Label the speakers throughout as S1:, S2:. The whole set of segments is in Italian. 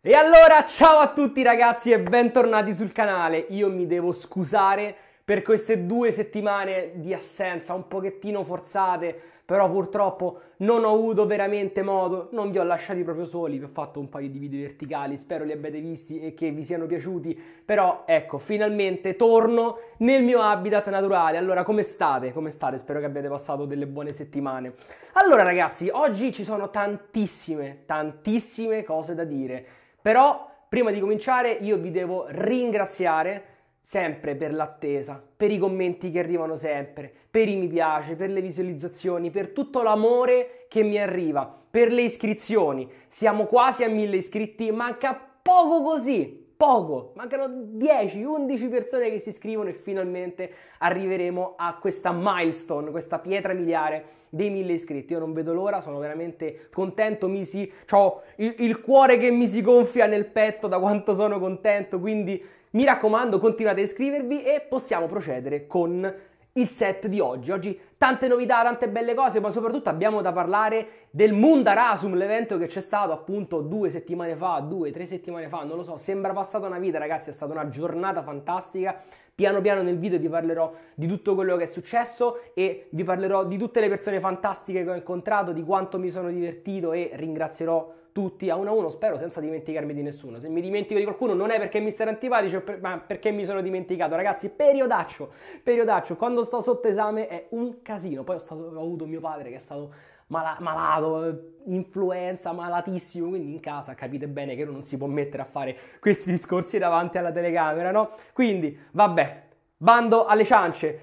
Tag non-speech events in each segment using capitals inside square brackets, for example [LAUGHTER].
S1: E allora ciao a tutti ragazzi e bentornati sul canale. Io mi devo scusare per queste due settimane di assenza un pochettino forzate, però purtroppo non ho avuto veramente modo, non vi ho lasciati proprio soli, vi ho fatto un paio di video verticali, spero li abbiate visti e che vi siano piaciuti, però ecco, finalmente torno nel mio habitat naturale. Allora, come state? Come state? Spero che abbiate passato delle buone settimane. Allora ragazzi, oggi ci sono tantissime, tantissime cose da dire però prima di cominciare io vi devo ringraziare sempre per l'attesa, per i commenti che arrivano sempre, per i mi piace, per le visualizzazioni, per tutto l'amore che mi arriva, per le iscrizioni. Siamo quasi a mille iscritti, manca poco così poco, mancano 10-11 persone che si iscrivono e finalmente arriveremo a questa milestone, questa pietra miliare dei mille iscritti. Io non vedo l'ora, sono veramente contento, mi si, ho il, il cuore che mi si gonfia nel petto da quanto sono contento, quindi mi raccomando continuate a iscrivervi e possiamo procedere con il set di oggi. Oggi tante novità, tante belle cose, ma soprattutto abbiamo da parlare del Mundarasum, l'evento che c'è stato appunto due settimane fa, due, tre settimane fa, non lo so, sembra passata una vita ragazzi, è stata una giornata fantastica. Piano piano nel video vi parlerò di tutto quello che è successo e vi parlerò di tutte le persone fantastiche che ho incontrato, di quanto mi sono divertito e ringrazierò tutti a uno a uno, spero senza dimenticarmi di nessuno. Se mi dimentico di qualcuno non è perché mi sarà antipatico, ma perché mi sono dimenticato. Ragazzi, periodaccio, periodaccio, quando sto sotto esame è un casino. Poi ho, stato, ho avuto mio padre che è stato mala, malato, influenza, malatissimo, quindi in casa capite bene che uno non si può mettere a fare questi discorsi davanti alla telecamera, no? Quindi, vabbè, bando alle ciance.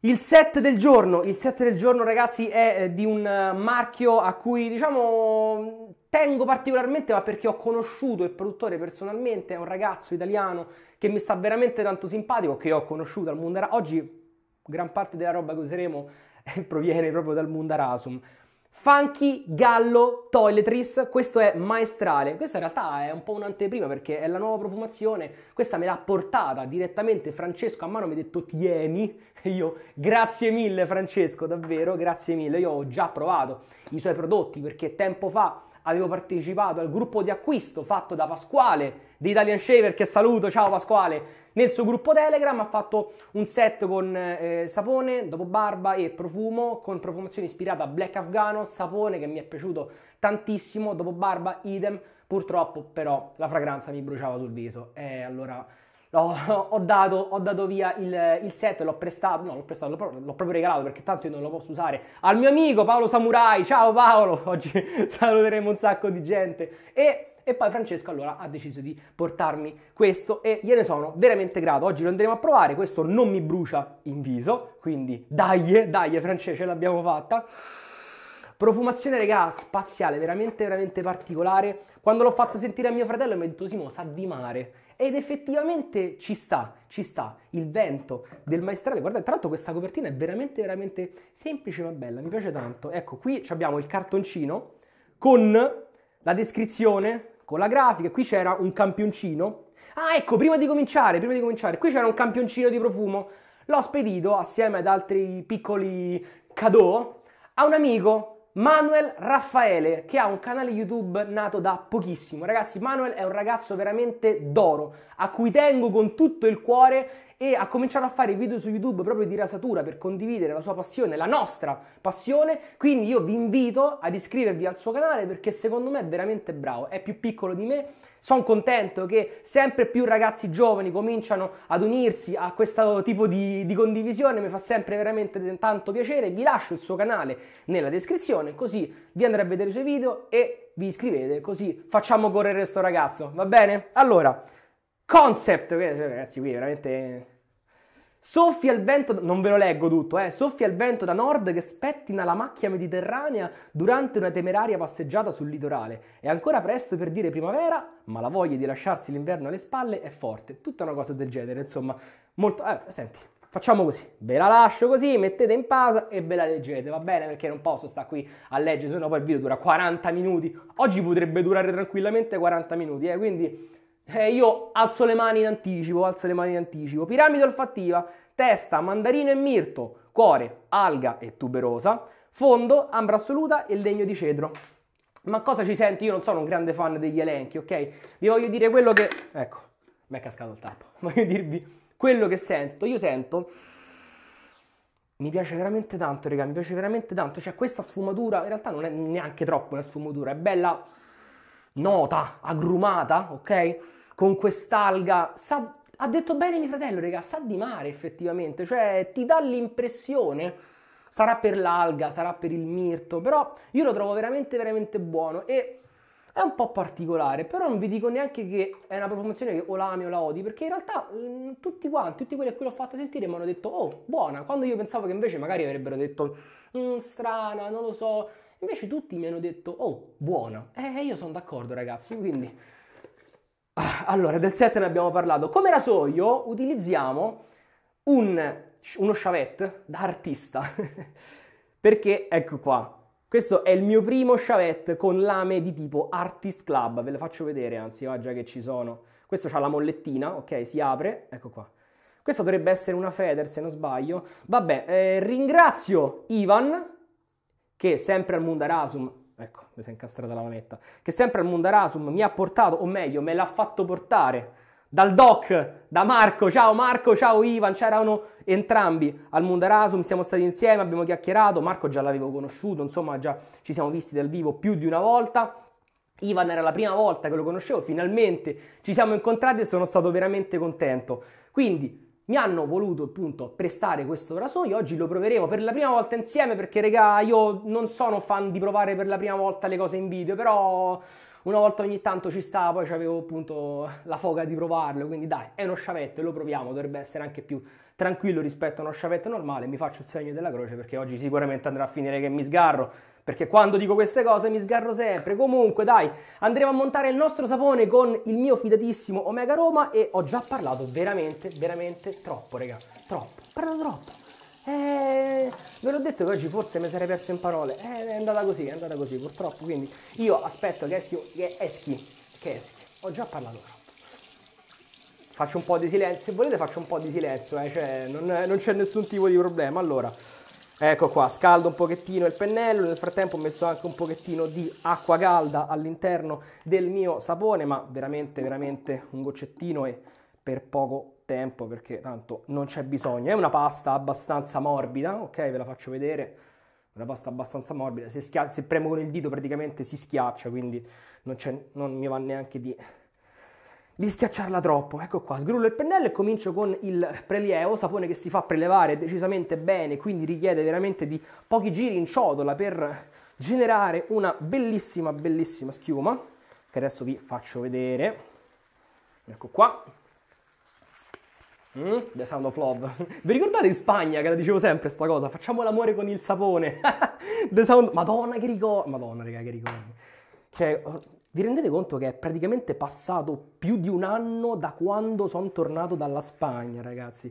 S1: Il set del giorno, il set del giorno ragazzi è eh, di un marchio a cui diciamo tengo particolarmente ma perché ho conosciuto il produttore personalmente, è un ragazzo italiano che mi sta veramente tanto simpatico, che ho conosciuto al Mundera oggi gran parte della roba che useremo [LAUGHS] proviene proprio dal Mundarasum. Funky Gallo Toiletries, questo è maestrale. Questa in realtà è un po' un'anteprima perché è la nuova profumazione. Questa me l'ha portata direttamente Francesco a mano, mi ha detto tieni. E io grazie mille Francesco, davvero, grazie mille. Io ho già provato i suoi prodotti perché tempo fa avevo partecipato al gruppo di acquisto fatto da Pasquale di Italian Shaver che saluto, ciao Pasquale nel suo gruppo Telegram ha fatto un set con eh, sapone, dopo barba e profumo, con profumazione ispirata a Black Afghano, sapone che mi è piaciuto tantissimo, dopo barba idem, purtroppo però la fragranza mi bruciava sul viso e allora... [LAUGHS] Ho dato, ho, dato, via il, il set, l'ho prestato, no, l'ho prestato, l'ho, proprio, l'ho proprio regalato perché tanto io non lo posso usare. Al mio amico Paolo Samurai, ciao Paolo, [LAUGHS] oggi saluteremo un sacco di gente. E e poi Francesco allora ha deciso di portarmi questo e gliene sono veramente grato. Oggi lo andremo a provare, questo non mi brucia in viso, quindi dai, dai Francesco, ce l'abbiamo fatta. Profumazione, regà, spaziale, veramente, veramente particolare. Quando l'ho fatta sentire a mio fratello mi ha detto, Simo, sa di mare. Ed effettivamente ci sta, ci sta. Il vento del maestrale. Guardate, tra l'altro questa copertina è veramente, veramente semplice ma bella. Mi piace tanto. Ecco, qui abbiamo il cartoncino con la descrizione con la grafica, qui c'era un campioncino. Ah, ecco, prima di cominciare, prima di cominciare, qui c'era un campioncino di profumo. L'ho spedito assieme ad altri piccoli cadeau a un amico Manuel Raffaele, che ha un canale YouTube nato da pochissimo. Ragazzi, Manuel è un ragazzo veramente d'oro, a cui tengo con tutto il cuore e ha cominciato a fare video su YouTube proprio di rasatura per condividere la sua passione, la nostra passione. Quindi io vi invito ad iscrivervi al suo canale perché secondo me è veramente bravo, è più piccolo di me. Sono contento che sempre più ragazzi giovani cominciano ad unirsi a questo tipo di, di condivisione, mi fa sempre veramente tanto piacere. Vi lascio il suo canale nella descrizione, così vi andrete a vedere i suoi video e vi iscrivete, così facciamo correre questo ragazzo, va bene? Allora, Concept, ragazzi, qui veramente... Soffia il vento, non ve lo leggo tutto, eh, soffia il vento da nord che spettina la macchia mediterranea durante una temeraria passeggiata sul litorale. È ancora presto per dire primavera, ma la voglia di lasciarsi l'inverno alle spalle è forte. Tutta una cosa del genere, insomma, molto... Eh, senti, facciamo così, ve la lascio così, mettete in pausa e ve la leggete, va bene? Perché non posso stare qui a leggere, sennò poi il video dura 40 minuti. Oggi potrebbe durare tranquillamente 40 minuti, eh, quindi eh, io alzo le mani in anticipo, alzo le mani in anticipo. Piramide olfattiva, testa, mandarino e mirto, cuore, alga e tuberosa, fondo, ambra assoluta e legno di cedro. Ma cosa ci senti? Io non sono un grande fan degli elenchi, ok? Vi voglio dire quello che... Ecco, mi è cascato il tappo. [LAUGHS] Voglio dirvi quello che sento. Io sento... Mi piace veramente tanto, raga, mi piace veramente tanto. Cioè, questa sfumatura, in realtà non è neanche troppo una sfumatura, è bella nota, agrumata, ok? con quest'alga, sa, ha detto bene mio fratello, raga, sa di mare effettivamente, cioè ti dà l'impressione, sarà per l'alga, sarà per il mirto, però io lo trovo veramente veramente buono e è un po' particolare, però non vi dico neanche che è una profumazione che o la ami o la odi, perché in realtà mh, mm, tutti quanti, tutti quelli a cui l'ho fatta sentire mi hanno detto oh, buona, quando io pensavo che invece magari avrebbero detto mm, strana, non lo so, invece tutti mi hanno detto oh, buona. E eh, io sono d'accordo ragazzi, quindi Ah, allora, del 7 ne abbiamo parlato. Come rasoio utilizziamo un, uno chavette da artista. [LAUGHS] Perché, ecco qua, questo è il mio primo chavette con lame di tipo Artist Club. Ve le faccio vedere, anzi, va già che ci sono. Questo ha la mollettina, ok, si apre, ecco qua. Questa dovrebbe essere una Feder, se non sbaglio. Vabbè, eh, ringrazio Ivan, che sempre al Mundarasum Ecco, mi si è incastrata la manetta. Che sempre al Mundarasum mi ha portato, o meglio, me l'ha fatto portare dal doc, da Marco. Ciao Marco, ciao Ivan, c'erano entrambi al Mundarasum, siamo stati insieme, abbiamo chiacchierato. Marco già l'avevo conosciuto, insomma, già ci siamo visti dal vivo più di una volta. Ivan era la prima volta che lo conoscevo, finalmente ci siamo incontrati e sono stato veramente contento. Quindi mi hanno voluto appunto prestare questo rasoio, oggi lo proveremo per la prima volta insieme perché regà io non sono fan di provare per la prima volta le cose in video, però una volta ogni tanto ci sta, poi avevo appunto la foga di provarlo, quindi dai, è uno sciavetto, lo proviamo, dovrebbe essere anche più tranquillo rispetto a uno sciavetto normale, mi faccio il segno della croce perché oggi sicuramente andrà a finire che mi sgarro, perché quando dico queste cose mi sgarro sempre. Comunque, dai, andremo a montare il nostro sapone con il mio fidatissimo Omega Roma e ho già parlato veramente, veramente troppo, raga. Troppo, parlo troppo. Eh, ve l'ho detto che oggi forse mi sarei perso in parole. Eh, è andata così, è andata così, purtroppo. Quindi io aspetto che eschi, che eschi, che eschi. Ho già parlato troppo. Faccio un po' di silenzio, se volete faccio un po' di silenzio, eh, cioè non, non c'è nessun tipo di problema. Allora, Ecco qua, scaldo un pochettino il pennello, nel frattempo ho messo anche un pochettino di acqua calda all'interno del mio sapone, ma veramente, veramente un goccettino e per poco tempo perché tanto non c'è bisogno. È una pasta abbastanza morbida, ok? Ve la faccio vedere. Una pasta abbastanza morbida, se, se premo con il dito praticamente si schiaccia, quindi non, non mi va neanche di di schiacciarla troppo. Ecco qua, sgrullo il pennello e comincio con il prelievo, sapone che si fa prelevare decisamente bene, quindi richiede veramente di pochi giri in ciotola per generare una bellissima, bellissima schiuma, che adesso vi faccio vedere. Ecco qua. Mm, the Sound of Love. [LAUGHS] Vi ricordate in Spagna che la dicevo sempre sta cosa? Facciamo l'amore con il sapone. [LAUGHS] the Sound... Madonna che ricordo. Madonna, raga, che ricordo. Cioè, vi rendete conto che è praticamente passato più di un anno da quando sono tornato dalla Spagna, ragazzi?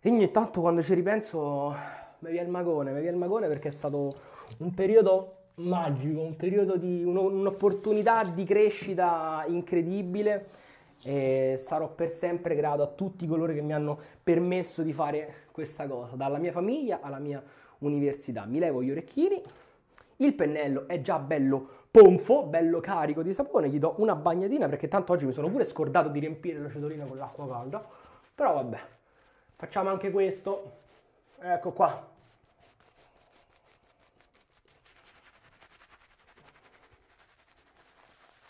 S1: E ogni tanto quando ci ripenso mi viene il magone, mi viene il magone perché è stato un periodo magico, un periodo di un'opportunità di crescita incredibile e sarò per sempre grato a tutti coloro che mi hanno permesso di fare questa cosa, dalla mia famiglia alla mia università. Mi levo gli orecchini il pennello è già bello ponfo, bello carico di sapone, gli do una bagnatina perché tanto oggi mi sono pure scordato di riempire la ciotolina con l'acqua calda, però vabbè, facciamo anche questo, ecco qua.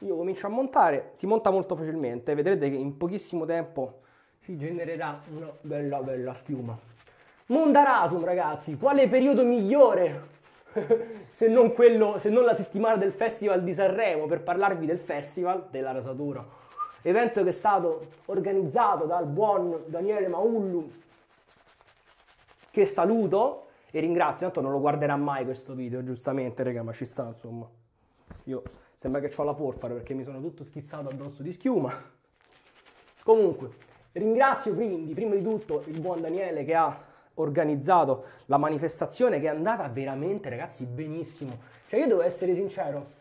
S1: Io comincio a montare, si monta molto facilmente, vedrete che in pochissimo tempo si genererà una bella bella schiuma. Mondarasum ragazzi, quale periodo migliore [LAUGHS] se, non quello, se non la settimana del Festival di Sanremo per parlarvi del Festival della Rasatura. Evento che è stato organizzato dal buon Daniele Maullu, che saluto e ringrazio, intanto non lo guarderà mai questo video, giustamente, raga, ma ci sta, insomma. Io sembra che ho la forfara perché mi sono tutto schizzato addosso di schiuma. Comunque, ringrazio quindi, prima di tutto, il buon Daniele che ha organizzato la manifestazione che è andata veramente, ragazzi, benissimo. Cioè io devo essere sincero,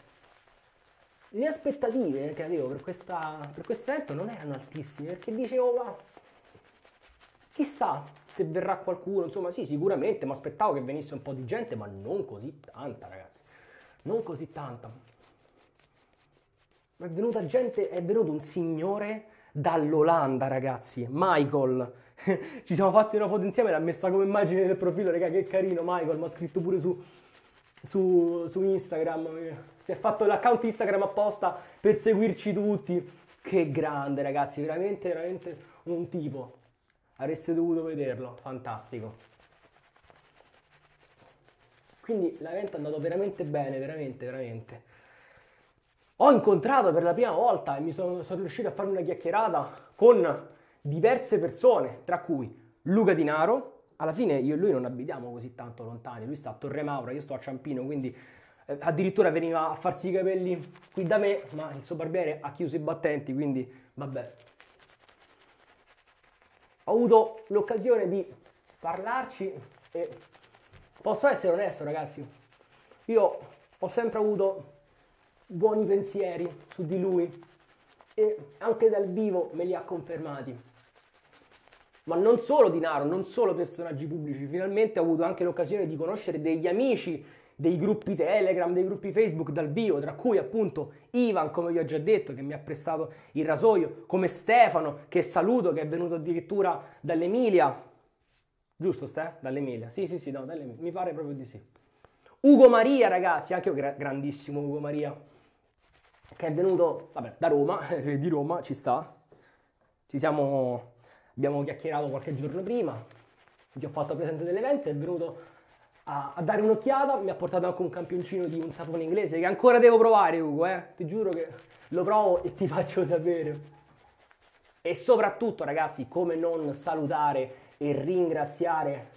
S1: le aspettative che avevo per, questa, per questo evento non erano altissime, perché dicevo, ma chissà se verrà qualcuno, insomma sì, sicuramente, mi aspettavo che venisse un po' di gente, ma non così tanta, ragazzi. Non così tanta. Ma è venuta gente, è venuto un signore dall'Olanda, ragazzi. Michael, [LAUGHS] ci siamo fatti una foto insieme, l'ha messa come immagine nel profilo, raga, che carino Michael, mi ha scritto pure su, su, su Instagram, si è fatto l'account Instagram apposta per seguirci tutti. Che grande, ragazzi, veramente, veramente un tipo. Avreste dovuto vederlo, fantastico. Quindi l'evento è andato veramente bene, veramente, veramente ho incontrato per la prima volta e mi sono, sono riuscito a fare una chiacchierata con diverse persone, tra cui Luca Di Naro. Alla fine io e lui non abitiamo così tanto lontani, lui sta a Torre Maura, io sto a Ciampino, quindi eh, addirittura veniva a farsi i capelli qui da me, ma il suo barbiere ha chiuso i battenti, quindi vabbè. Ho avuto l'occasione di parlarci e posso essere onesto ragazzi, io ho sempre avuto buoni pensieri su di lui e anche dal vivo me li ha confermati. Ma non solo Di Naro, non solo personaggi pubblici, finalmente ho avuto anche l'occasione di conoscere degli amici dei gruppi Telegram, dei gruppi Facebook dal vivo, tra cui appunto Ivan, come vi ho già detto, che mi ha prestato il rasoio, come Stefano, che saluto, che è venuto addirittura dall'Emilia. Giusto, Ste? Dall'Emilia. Sì, sì, sì, no, dall'Emilia. Mi pare proprio di sì. Ugo Maria, ragazzi, anche io, grandissimo Ugo Maria che è venuto vabbè, da Roma, [LAUGHS] eh, di Roma, ci sta. Ci siamo, abbiamo chiacchierato qualche giorno prima, gli ho fatto presente dell'evento, è venuto a, a dare un'occhiata, mi ha portato anche un campioncino di un sapone inglese che ancora devo provare Ugo, eh? ti giuro che lo provo e ti [LAUGHS] faccio sapere. E soprattutto ragazzi, come non salutare e ringraziare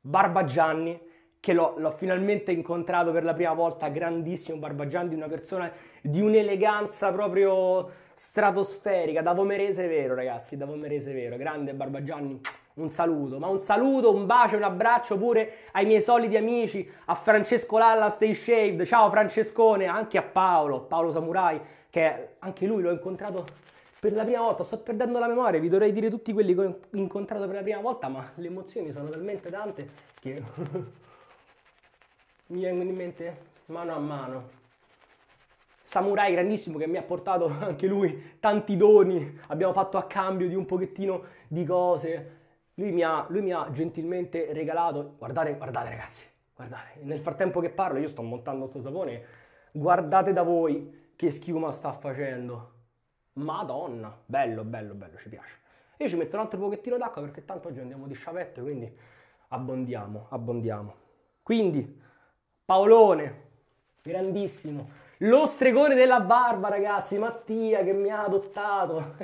S1: Barbagianni che l'ho, l'ho, finalmente incontrato per la prima volta, grandissimo Barbagian, di una persona di un'eleganza proprio stratosferica, da Vomerese vero ragazzi, da Vomerese vero, grande Barbagianni, un saluto, ma un saluto, un bacio, un abbraccio pure ai miei soliti amici, a Francesco Lalla Stay Shaved, ciao Francescone, anche a Paolo, Paolo Samurai, che anche lui l'ho incontrato per la prima volta, sto perdendo la memoria, vi dovrei dire tutti quelli che ho incontrato per la prima volta, ma le emozioni sono talmente tante che... [LAUGHS] mi vengono in mente mano a mano. Samurai grandissimo che mi ha portato [LAUGHS] anche lui tanti doni, abbiamo fatto a cambio di un pochettino di cose. Lui mi ha, lui mi ha gentilmente regalato, guardate, guardate ragazzi, guardate, nel frattempo che parlo io sto montando questo sapone, guardate da voi che schiuma sta facendo. Madonna, bello, bello, bello, ci piace. Io ci metto un altro pochettino d'acqua perché tanto oggi andiamo di sciavette, quindi abbondiamo, abbondiamo. Quindi Paolone, grandissimo. Lo stregone della barba, ragazzi, Mattia che mi ha adottato.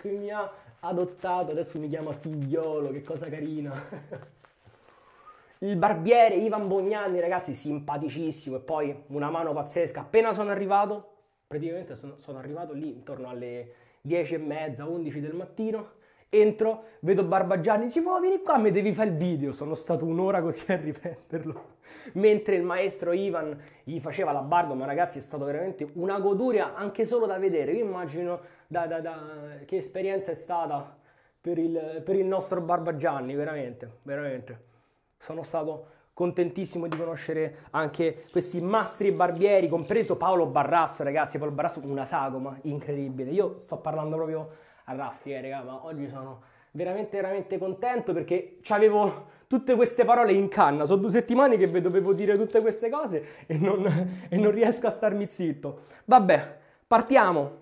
S1: [LAUGHS] che mi ha adottato, adesso mi chiama figliolo, che cosa carina. [LAUGHS] il barbiere Ivan Bognani, ragazzi, simpaticissimo e poi una mano pazzesca. Appena sono arrivato, praticamente sono, sono arrivato lì intorno alle 10 e mezza, 11 del mattino Entro, vedo Barbagianni, dice, oh, vieni qua, mi devi fare il video. Sono stato un'ora così a ripeterlo. [LAUGHS] Mentre il maestro Ivan gli faceva la barba, ma ragazzi è stato veramente una goduria anche solo da vedere. Io immagino da, da, da, che esperienza è stata per il, per il nostro Barbagianni, veramente, veramente. Sono stato contentissimo di conoscere anche questi mastri barbieri, compreso Paolo Barrasso, ragazzi, Paolo Barrasso una sagoma incredibile. Io sto parlando proprio a Raffi, eh, raga, ma oggi sono veramente, veramente contento perché avevo tutte queste parole in canna. Sono due settimane che dovevo dire tutte queste cose e non, e non riesco a starmi zitto. Vabbè, partiamo.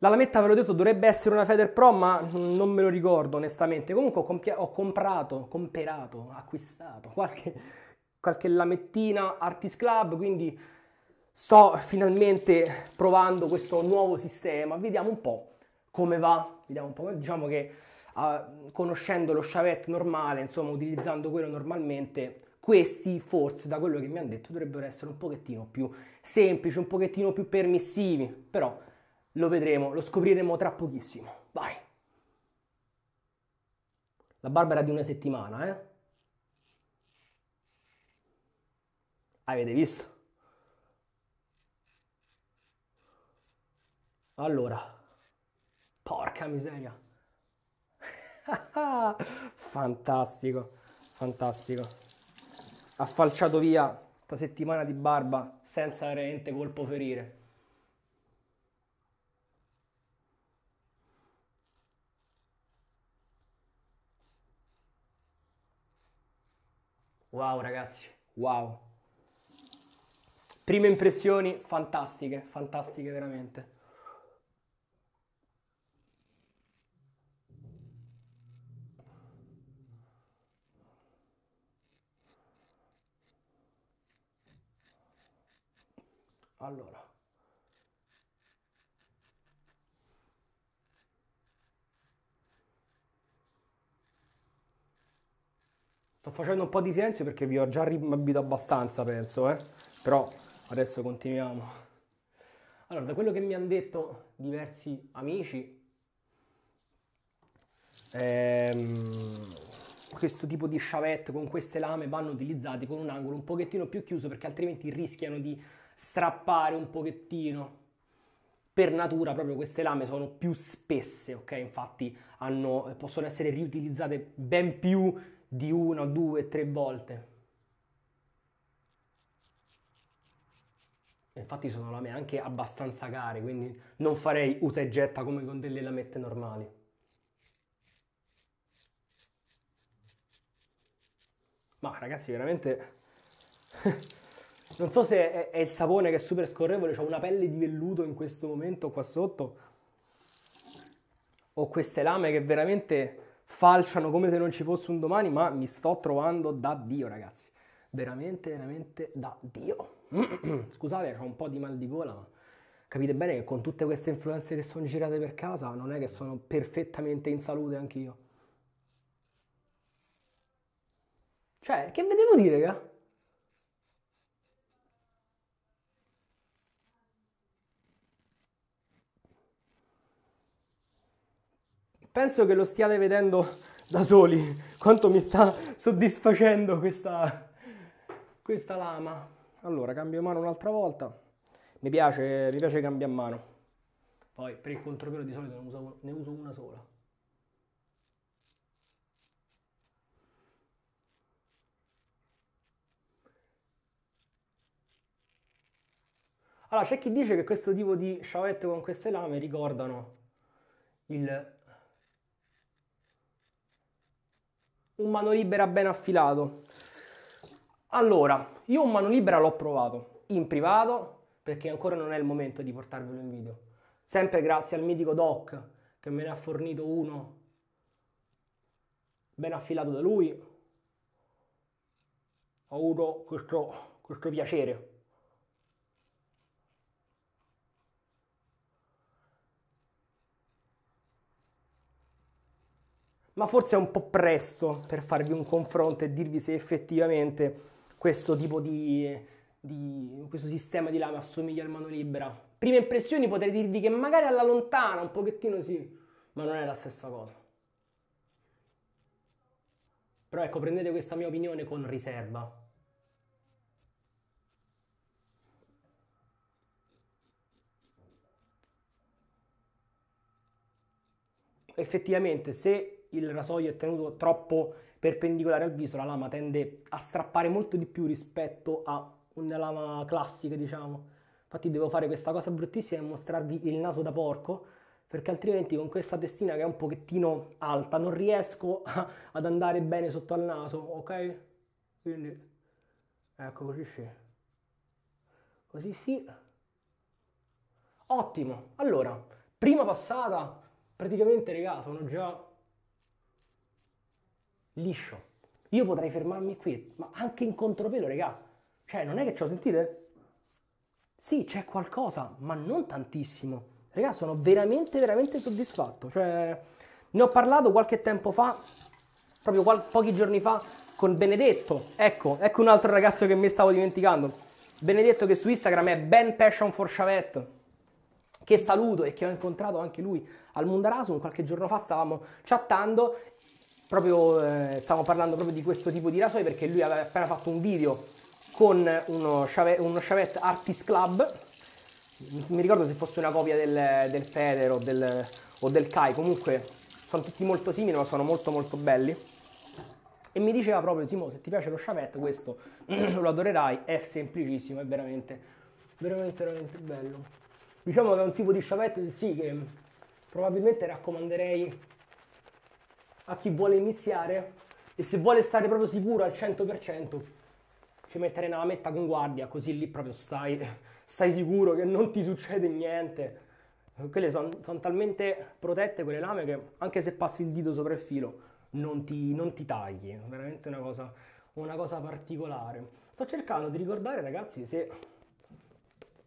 S1: La lametta, ve l'ho detto, dovrebbe essere una Feder Pro, ma non me lo ricordo onestamente. Comunque ho, compi- ho comprato, comperato, acquistato qualche, qualche lamettina Artist Club, quindi sto finalmente provando questo nuovo sistema. Vediamo un po' come va, vediamo un po', diciamo che uh, conoscendo lo sciavette normale, insomma utilizzando quello normalmente, questi forse da quello che mi hanno detto dovrebbero essere un pochettino più semplici, un pochettino più permissivi, però lo vedremo, lo scopriremo tra pochissimo. Vai! La barba era di una settimana, eh? Avete visto? Allora, Porca miseria. [LAUGHS] fantastico, fantastico. Ha falciato via questa settimana di barba senza veramente colpo ferire. Wow ragazzi, wow. Prime impressioni fantastiche, fantastiche veramente. Allora. Sto facendo un po' di silenzio perché vi ho già rimbambito abbastanza, penso, eh? Però adesso continuiamo. Allora, da quello che mi hanno detto diversi amici, ehm, questo tipo di chavette con queste lame vanno utilizzati con un angolo un pochettino più chiuso perché altrimenti rischiano di strappare un pochettino. Per natura proprio queste lame sono più spesse, ok? Infatti hanno, possono essere riutilizzate ben più di una, due, tre volte. Infatti sono lame anche abbastanza care, quindi non farei usa e getta come con delle lamette normali. Ma ragazzi, veramente [LAUGHS] Non so se è, è il sapone che è super scorrevole, ho una pelle di velluto in questo momento qua sotto, o queste lame che veramente falciano come se non ci fosse un domani, ma mi sto trovando da Dio, ragazzi. Veramente, veramente da Dio. [CLEARS THROAT] Scusate, ho un po' di mal di gola, ma capite bene che con tutte queste influenze che sono girate per casa, non è che sono perfettamente in salute anch'io. Cioè, che vi devo dire, raga? Penso che lo stiate vedendo da soli quanto mi sta soddisfacendo questa, questa lama. Allora, cambio mano un'altra volta. Mi piace, mi piace cambiare mano. Poi per il contropiede di solito ne uso, ne uso una sola. Allora, c'è chi dice che questo tipo di sciavette con queste lame ricordano il un mano libera ben affilato. Allora, io un mano libera l'ho provato in privato perché ancora non è il momento di portarvelo in video. Sempre grazie al mitico Doc che me ne ha fornito uno ben affilato da lui. Ho avuto questo, questo piacere. ma forse è un po' presto per farvi un confronto e dirvi se effettivamente questo tipo di, di questo sistema di lama assomiglia al mano libera. Prime impressioni potrei dirvi che magari alla lontana un pochettino sì, ma non è la stessa cosa. Però ecco, prendete questa mia opinione con riserva. effettivamente se il rasoio è tenuto troppo perpendicolare al viso, la lama tende a strappare molto di più rispetto a una lama classica, diciamo. Infatti devo fare questa cosa bruttissima e mostrarvi il naso da porco, perché altrimenti con questa testina che è un pochettino alta non riesco a, [LAUGHS] ad andare bene sotto al naso, ok? Quindi ecco così sì. Così sì. Ottimo. Allora, prima passata praticamente, raga, sono già liscio. Io potrei fermarmi qui, ma anche in contropelo, regà. Cioè, non è che ci ho sentite? Sì, c'è qualcosa, ma non tantissimo. Regà, sono veramente, veramente soddisfatto. Cioè, ne ho parlato qualche tempo fa, proprio qual- pochi giorni fa, con Benedetto. Ecco, ecco un altro ragazzo che mi stavo dimenticando. Benedetto che su Instagram è Ben Passion for Chavette che saluto e che ho incontrato anche lui al Mundarasun qualche giorno fa stavamo chattando proprio eh, stavo parlando proprio di questo tipo di rasoi perché lui aveva appena fatto un video con uno Chavette, uno Chavette Artist Club mi ricordo se fosse una copia del, del Feder o del, o del Kai comunque sono tutti molto simili ma sono molto molto belli e mi diceva proprio Simo se ti piace lo Chavette questo [CLEARS THROAT] lo adorerai è semplicissimo è veramente veramente veramente bello diciamo che è un tipo di Chavette sì che probabilmente raccomanderei a chi vuole iniziare e se vuole stare proprio sicuro al 100%, ci mettere una lametta con guardia, così lì proprio stai, [LAUGHS] stai sicuro che non ti succede niente. Quelle sono son talmente protette quelle lame che anche se passi il dito sopra il filo non ti, non ti tagli, veramente una cosa, una cosa particolare. Sto cercando di ricordare ragazzi se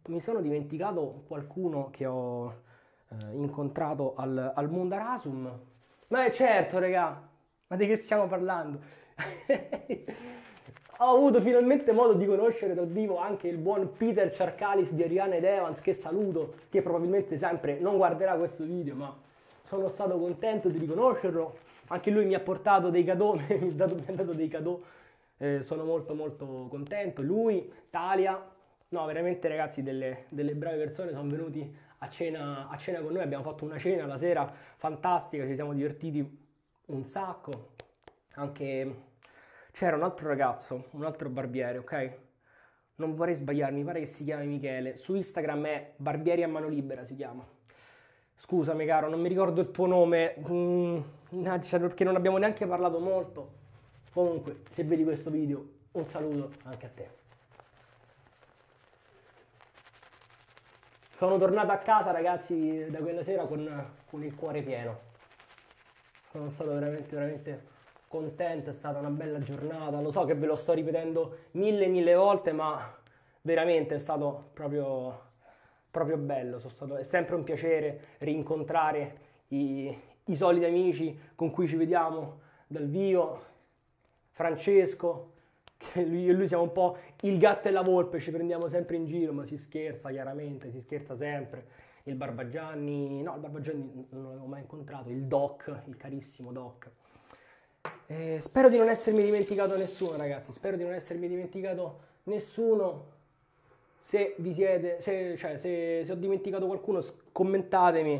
S1: mi sono dimenticato qualcuno che ho eh, incontrato al, al Mundarasum ma è certo, raga, ma di che stiamo parlando? [LAUGHS] Ho avuto finalmente modo di conoscere dal vivo anche il buon Peter Cercalis di Ariane ed Evans, che saluto, che probabilmente sempre non guarderà questo video, ma sono stato contento di riconoscerlo. Anche lui mi ha portato dei cadeau, [LAUGHS] mi ha dato, mi ha dato dei cadeau, eh, sono molto molto contento. Lui, Talia, no veramente ragazzi delle, delle brave persone sono venuti a cena, a cena con noi, abbiamo fatto una cena la sera fantastica, ci siamo divertiti un sacco, anche c'era un altro ragazzo, un altro barbiere, ok? Non vorrei sbagliarmi, pare che si chiami Michele. Su Instagram è Barbieri a mano libera, si chiama. Scusami, caro, non mi ricordo il tuo nome. Mm, ah, cioè, perché non abbiamo neanche parlato molto. Comunque, se vedi questo video, un saluto anche a te. Sono tornato a casa ragazzi da quella sera con, con il cuore pieno. Sono stato veramente, veramente contento, è stata una bella giornata. Lo so che ve lo sto ripetendo mille, mille volte, ma veramente è stato proprio, proprio bello. Stato, è sempre un piacere rincontrare i, i soliti amici con cui ci vediamo dal vivo. Francesco, che lui e lui siamo un po' il gatto e la volpe, ci prendiamo sempre in giro, ma si scherza chiaramente, si scherza sempre. Il Barbagianni, no, il Barbagianni non l'avevo mai incontrato, il Doc, il carissimo Doc. Eh, spero di non essermi dimenticato nessuno, ragazzi, spero di non essermi dimenticato nessuno. Se vi siete, se, cioè, se, se ho dimenticato qualcuno, commentatemi. [LAUGHS]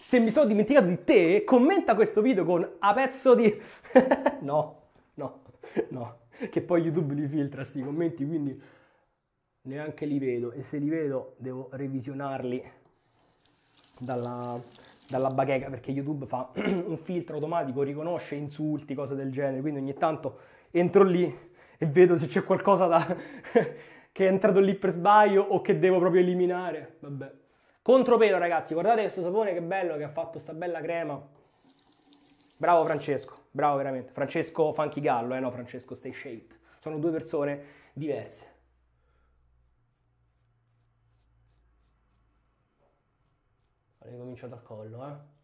S1: se mi sono dimenticato di te, commenta questo video con a pezzo di... [LAUGHS] no, no. [LAUGHS] no, che poi YouTube li filtra sti commenti, quindi neanche li vedo e se li vedo devo revisionarli dalla, dalla bacheca perché YouTube fa [CLEARS THROAT] un filtro automatico, riconosce insulti, cose del genere, quindi ogni tanto entro lì e vedo se c'è qualcosa da... [LAUGHS] che è entrato lì per sbaglio o che devo proprio eliminare. Vabbè. Contropelo ragazzi, guardate questo sapone che bello che ha fatto sta bella crema. Bravo Francesco. Bravo veramente. Francesco Funky Gallo, eh no Francesco, Stay shade. Sono due persone diverse. Allora, comincio al collo, eh.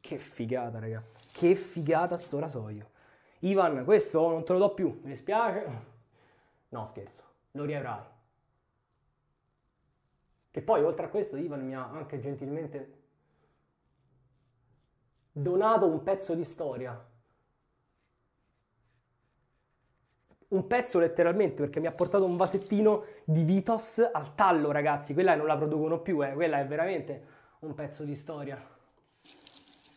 S1: Che figata, raga. Che figata sto rasoio. Ivan, questo non te lo do più, mi dispiace. No, scherzo, lo riavrai. Che poi oltre a questo Ivan mi ha anche gentilmente donato un pezzo di storia. Un pezzo letteralmente perché mi ha portato un vasettino di Vitos al tallo, ragazzi. Quella non la producono più, eh. quella è veramente un pezzo di storia.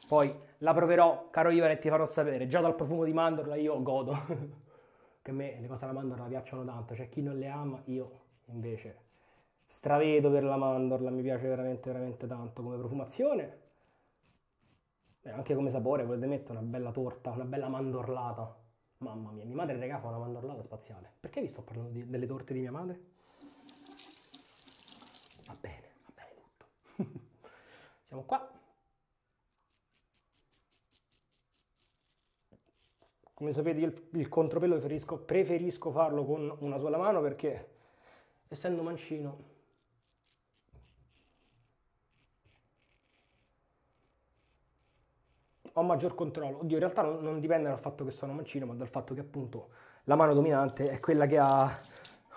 S1: Poi la proverò, caro Ivan, e ti farò sapere. Già dal profumo di mandorla io godo. [LAUGHS] che a me le cose alla mandorla piacciono tanto. C'è cioè, chi non le ama, io invece stravedo per la mandorla, mi piace veramente veramente tanto come profumazione. E anche come sapore, volete mettere una bella torta, una bella mandorlata. Mamma mia, mia madre regà fa una mandorlata spaziale. Perché vi sto parlando di, delle torte di mia madre? Va bene, va bene tutto. [LAUGHS] Siamo qua. Come sapete io il, il contropelo preferisco, preferisco farlo con una sola mano perché essendo mancino ho maggior controllo. Oddio, in realtà non, dipende dal fatto che sono mancino, ma dal fatto che appunto la mano dominante è quella che ha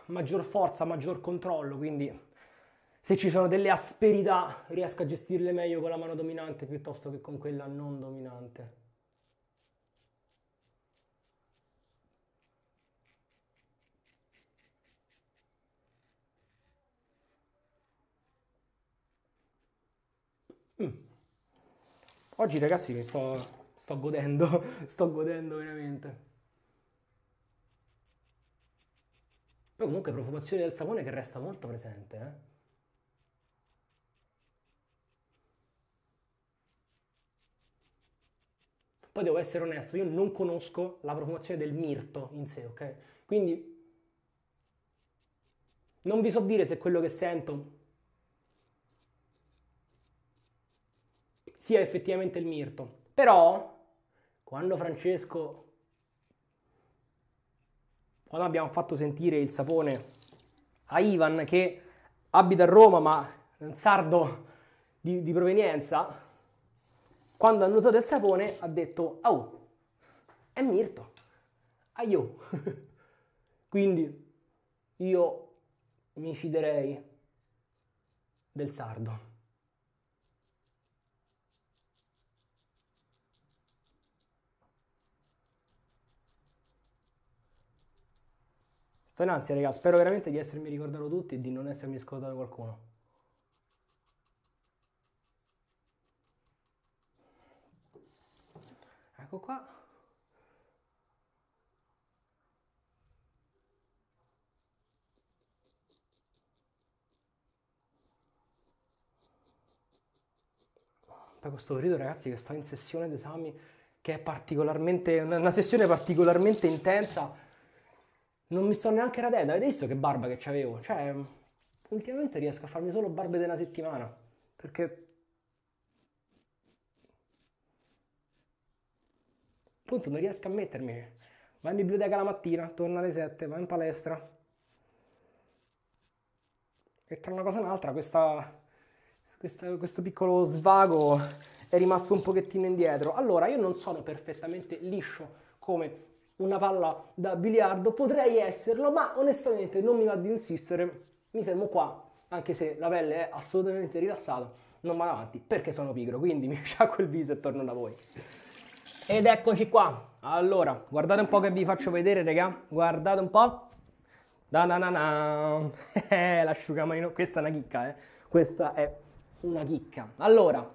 S1: maggior forza, maggior controllo, quindi se ci sono delle asperità riesco a gestirle meglio con la mano dominante piuttosto che con quella non dominante. Oggi ragazzi mi sto, sto godendo, [LAUGHS] sto godendo veramente. Poi comunque profumazione del sapone che resta molto presente, eh. Poi devo essere onesto, io non conosco la profumazione del mirto in sé, ok? Quindi non vi so dire se quello che sento sia effettivamente il mirto. Però, quando Francesco, quando abbiamo fatto sentire il sapone a Ivan che abita a Roma ma è un sardo di, di provenienza, quando ha notato il sapone ha detto, oh, è mirto, aio. [LAUGHS] Quindi io mi fiderei del sardo. Sto in ansia, raga. Spero veramente di essermi ricordato tutti e di non essermi scordato qualcuno. Ecco qua. Poi questo periodo, ragazzi, che sto in sessione d'esami, che è particolarmente, una sessione particolarmente intensa non mi sto neanche radendo. Avete visto che barba che avevo? Cioè, ultimamente riesco a farmi solo barbe della settimana. Perché... Appunto, non riesco a mettermi. Va in biblioteca la mattina, torna alle 7, va in palestra. E tra una cosa e un'altra, questa, questa, questo piccolo svago è rimasto un pochettino indietro. Allora, io non sono perfettamente liscio come una palla da biliardo, potrei esserlo, ma onestamente non mi va di insistere, mi fermo qua, anche se la pelle è assolutamente rilassata, non vado avanti perché sono pigro, quindi [LAUGHS] mi sciacquo il viso e torno da voi. Ed eccoci qua. Allora, guardate un po' che vi faccio vedere, raga. Guardate un po'. Da na na na. [LAUGHS] Eh, L'asciugamanino, questa è una chicca, eh. Questa è una chicca. Allora,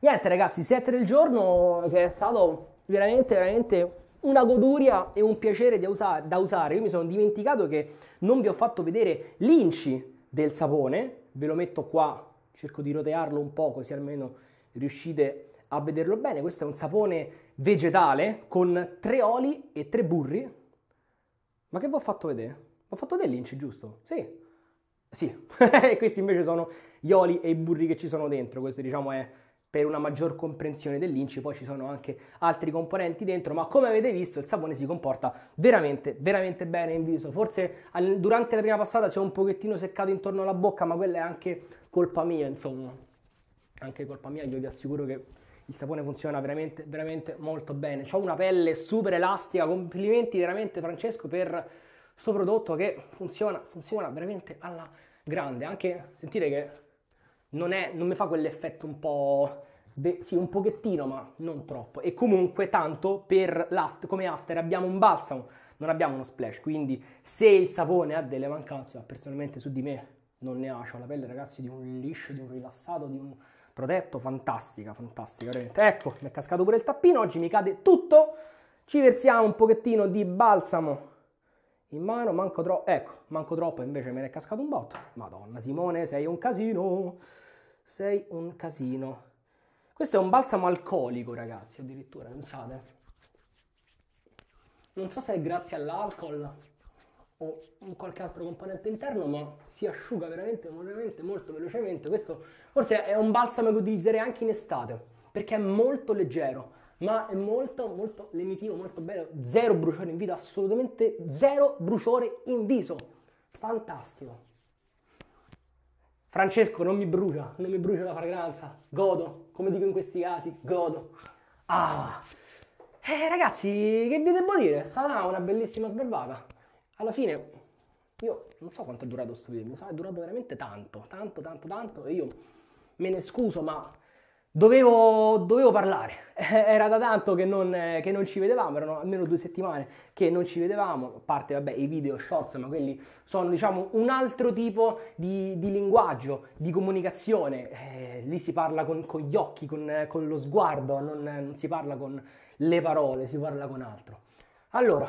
S1: niente ragazzi, 7 del giorno che è stato veramente veramente una goduria e un piacere da, usare. Io mi sono dimenticato che non vi ho fatto vedere l'inci del sapone, ve lo metto qua, cerco di rotearlo un po' così almeno riuscite a vederlo bene. Questo è un sapone vegetale con tre oli e tre burri. Ma che vi ho fatto vedere? Vi ho fatto vedere l'inci, giusto? Sì. Sì, [LAUGHS] questi invece sono gli oli e i burri che ci sono dentro, questo diciamo è per una maggior comprensione dell'inci, poi ci sono anche altri componenti dentro, ma come avete visto il sapone si comporta veramente, veramente bene in viso. Forse al, durante la prima passata si è un pochettino seccato intorno alla bocca, ma quella è anche colpa mia, insomma. Anche colpa mia, io vi assicuro che il sapone funziona veramente, veramente molto bene. Ho una pelle super elastica, complimenti veramente Francesco per questo prodotto che funziona, funziona veramente alla grande. Anche sentire che non, è, non mi fa quell'effetto un po'... Beh, sì, un pochettino, ma non troppo. E comunque, tanto per l'aft, come after abbiamo un balsamo, non abbiamo uno splash. Quindi, se il sapone ha delle mancanze, ma personalmente su di me non ne ha, ho la pelle, ragazzi, di un liscio, di un rilassato, di un protetto, fantastica, fantastica, veramente. Ecco, mi è cascato pure il tappino, oggi mi cade tutto. Ci versiamo un pochettino di balsamo in mano, manco troppo, ecco, manco troppo, invece me ne è cascato un botto. Madonna, Simone, sei un casino, sei un casino. Questo è un balsamo alcolico, ragazzi, addirittura, pensate. Non so se è grazie all'alcol o qualche altro componente interno, ma si asciuga veramente, veramente molto velocemente. Questo forse è un balsamo che utilizzerei anche in estate, perché è molto leggero ma è molto molto lenitivo, molto bello, zero bruciore in viso, assolutamente zero bruciore in viso, fantastico. Francesco non mi brucia, non mi brucia la fragranza, godo, come dico in questi casi, godo. Ah! Eh ragazzi, che vi devo dire? Sarà una bellissima sbarbata. Alla fine, io non so quanto è durato questo video, mi sa so, è durato veramente tanto, tanto, tanto, tanto, e io me ne scuso, ma Dovevo, dovevo, parlare, [LAUGHS] era da tanto che non, che non, ci vedevamo, erano almeno due settimane che non ci vedevamo, a parte vabbè, i video shorts, ma quelli sono diciamo, un altro tipo di, di linguaggio, di comunicazione, eh, lì si parla con, con gli occhi, con, con lo sguardo, non, non si parla con le parole, si parla con altro. Allora,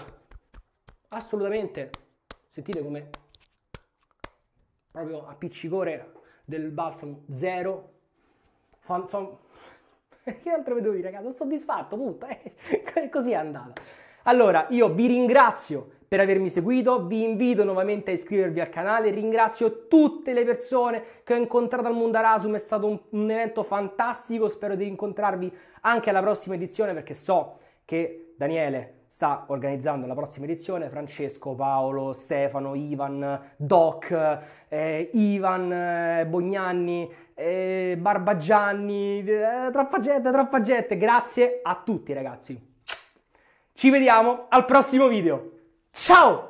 S1: assolutamente, sentite come proprio appiccicore del balsamo, zero Insomma, [LAUGHS] che altro vedo devo dire, ragazzi? Sono soddisfatto, punto. [LAUGHS] Eh, così è andata. Allora, io vi ringrazio per avermi seguito, vi invito nuovamente a iscrivervi al canale, ringrazio tutte le persone che ho incontrato al Mundarasum, è stato un, un evento fantastico, spero di rincontrarvi anche alla prossima edizione perché so che Daniele, sta organizzando la prossima edizione Francesco, Paolo, Stefano, Ivan, Doc, eh, Ivan, eh, Bognanni, eh, Barbagianni, eh, troppa gente, troppa gente, grazie a tutti ragazzi. Ci vediamo al prossimo video. Ciao!